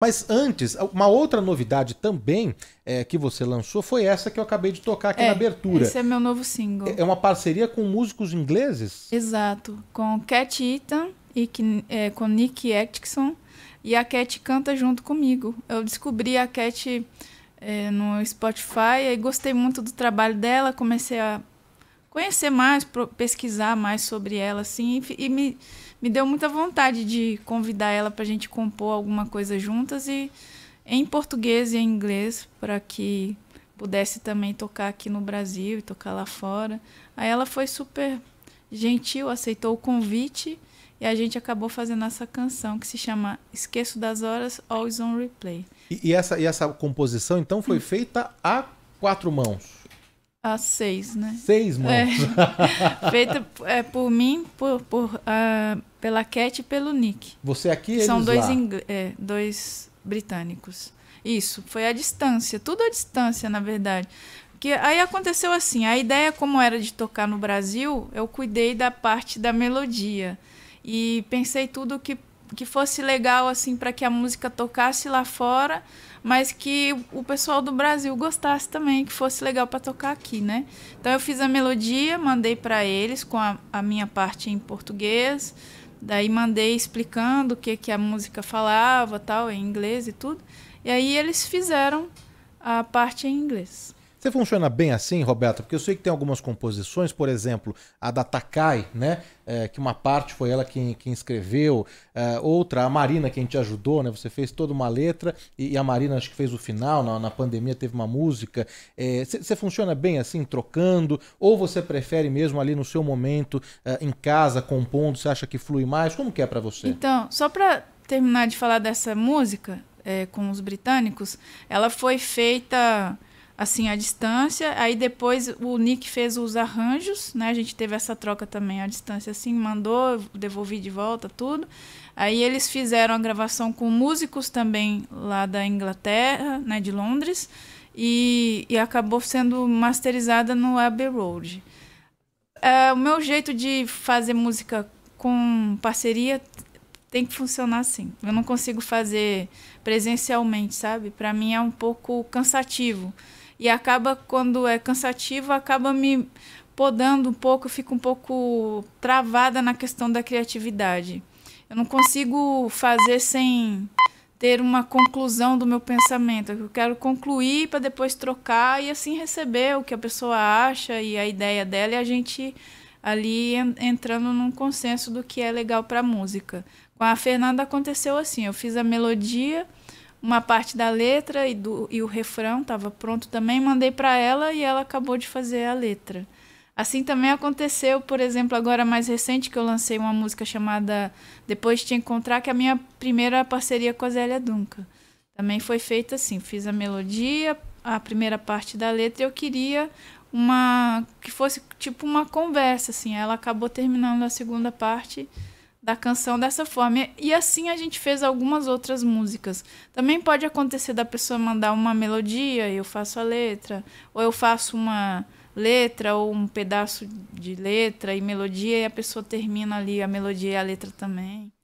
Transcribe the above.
Mas antes, uma outra novidade também é, que você lançou foi essa que eu acabei de tocar aqui é, na abertura. Esse é meu novo single. É, é uma parceria com músicos ingleses? Exato, com Cat Eaton e é, com Nick Atkinson. E a Cat canta junto comigo. Eu descobri a Cat é, no Spotify e gostei muito do trabalho dela, comecei a conhecer mais, pesquisar mais sobre ela, assim, e, e me, me deu muita vontade de convidar ela para a gente compor alguma coisa juntas e em português e em inglês para que pudesse também tocar aqui no Brasil e tocar lá fora. Aí ela foi super gentil, aceitou o convite e a gente acabou fazendo essa canção que se chama Esqueço das Horas, Always on Replay. E, e essa, e essa composição então foi hum. feita a quatro mãos? A seis, né? Seis mãos. É, feita é, por mim, por, por, uh, pela Cat e pelo Nick. Você é aqui e São dois, é, dois britânicos. Isso, foi a distância, tudo a distância, na verdade. Porque aí aconteceu assim, a ideia como era de tocar no Brasil, eu cuidei da parte da melodia. E pensei tudo que que fosse legal assim para que a música tocasse lá fora, mas que o pessoal do Brasil gostasse também, que fosse legal para tocar aqui, né? Então eu fiz a melodia, mandei para eles com a, a, minha parte em português, daí mandei explicando o que que a música falava, tal, em inglês e tudo. E aí eles fizeram a parte em inglês. Você funciona bem assim, Roberto? Porque eu sei que tem algumas composições, por exemplo, a da Takai, né? É, que uma parte foi ela quem, quem escreveu, é, outra, a Marina, quem te ajudou, né? Você fez toda uma letra e, e a Marina acho que fez o final, na, na pandemia teve uma música. Você é, funciona bem assim, trocando? Ou você prefere mesmo ali no seu momento, é, em casa, compondo, você acha que flui mais? Como que é para você? Então, só para terminar de falar dessa música é, com os britânicos, ela foi feita assim à distância. Aí depois o Nick fez os arranjos, né? A gente teve essa troca também à distância, assim, mandou, devolvi de volta tudo. Aí eles fizeram a gravação com músicos também lá da Inglaterra, né, de Londres, e, e acabou sendo masterizada no Abbey Road. É, o meu jeito de fazer música com parceria tem que funcionar assim. Eu não consigo fazer presencialmente, sabe? Para mim é um pouco cansativo e acaba, quando é cansativo, acaba me podando um pouco, fico um pouco travada na questão da criatividade. Eu não consigo fazer sem ter uma conclusão do meu pensamento. Eu quero concluir para depois trocar e assim receber o que a pessoa acha e a ideia dela e a gente ali entrando num consenso do que é legal para música. Com a Fernanda aconteceu assim, eu fiz a melodia uma parte da letra e, do, e o refrão estava pronto também, mandei para ela e ela acabou de fazer a letra. Assim também aconteceu, por exemplo, agora mais recente que eu lancei uma música chamada Depois de Te Encontrar, que é a minha primeira parceria com a Zélia Dunca. Também foi feita assim, fiz a melodia, a primeira parte da letra, e eu queria uma que fosse tipo uma conversa assim. Ela acabou terminando a segunda parte da canção dessa forma. E assim a gente fez algumas outras músicas. Também pode acontecer da pessoa mandar uma melodia e eu faço a letra, ou eu faço uma letra ou um pedaço de letra e melodia e a pessoa termina ali a melodia e a letra também.